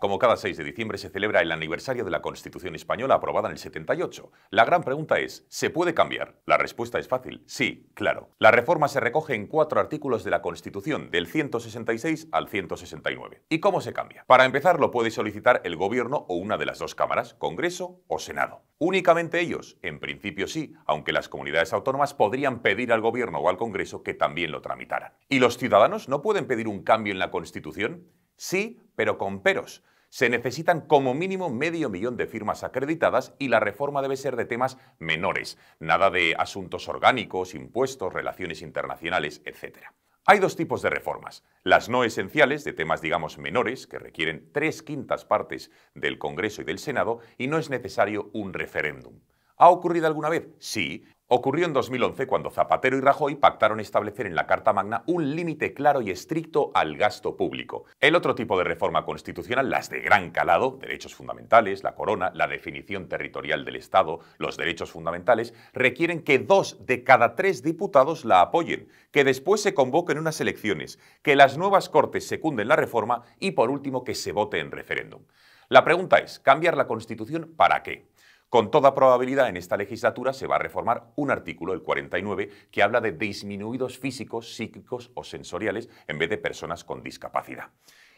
Como cada 6 de diciembre se celebra el aniversario de la Constitución española aprobada en el 78, la gran pregunta es, ¿se puede cambiar? La respuesta es fácil, sí, claro. La reforma se recoge en cuatro artículos de la Constitución, del 166 al 169. ¿Y cómo se cambia? Para empezar, lo puede solicitar el Gobierno o una de las dos cámaras, Congreso o Senado. Únicamente ellos, en principio sí, aunque las comunidades autónomas podrían pedir al Gobierno o al Congreso que también lo tramitaran. ¿Y los ciudadanos no pueden pedir un cambio en la Constitución? Sí, pero con peros. Se necesitan como mínimo medio millón de firmas acreditadas y la reforma debe ser de temas menores, nada de asuntos orgánicos, impuestos, relaciones internacionales, etc. Hay dos tipos de reformas. Las no esenciales, de temas digamos menores, que requieren tres quintas partes del Congreso y del Senado, y no es necesario un referéndum. ¿Ha ocurrido alguna vez? Sí. Ocurrió en 2011 cuando Zapatero y Rajoy pactaron establecer en la Carta Magna un límite claro y estricto al gasto público. El otro tipo de reforma constitucional, las de gran calado, derechos fundamentales, la corona, la definición territorial del Estado, los derechos fundamentales, requieren que dos de cada tres diputados la apoyen, que después se convoquen unas elecciones, que las nuevas Cortes secunden la reforma y por último que se vote en referéndum. La pregunta es, ¿cambiar la Constitución para qué? Con toda probabilidad, en esta legislatura se va a reformar un artículo, el 49, que habla de disminuidos físicos, psíquicos o sensoriales en vez de personas con discapacidad.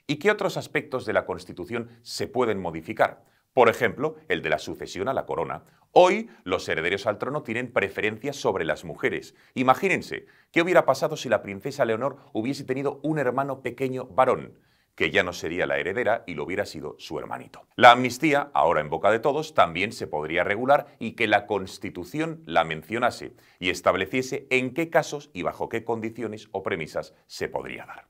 ¿Y qué otros aspectos de la Constitución se pueden modificar? Por ejemplo, el de la sucesión a la corona. Hoy los herederos al trono tienen preferencia sobre las mujeres. Imagínense, ¿qué hubiera pasado si la princesa Leonor hubiese tenido un hermano pequeño varón? que ya no sería la heredera y lo hubiera sido su hermanito. La amnistía, ahora en boca de todos, también se podría regular y que la Constitución la mencionase y estableciese en qué casos y bajo qué condiciones o premisas se podría dar.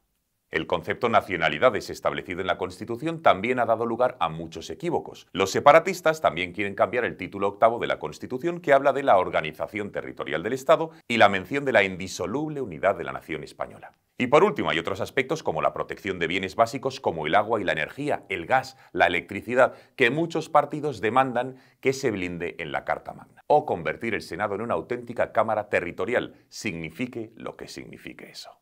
El concepto nacionalidades establecido en la Constitución también ha dado lugar a muchos equívocos. Los separatistas también quieren cambiar el título octavo de la Constitución que habla de la organización territorial del Estado y la mención de la indisoluble unidad de la nación española. Y por último, hay otros aspectos como la protección de bienes básicos como el agua y la energía, el gas, la electricidad, que muchos partidos demandan que se blinde en la Carta Magna. O convertir el Senado en una auténtica Cámara territorial, signifique lo que signifique eso.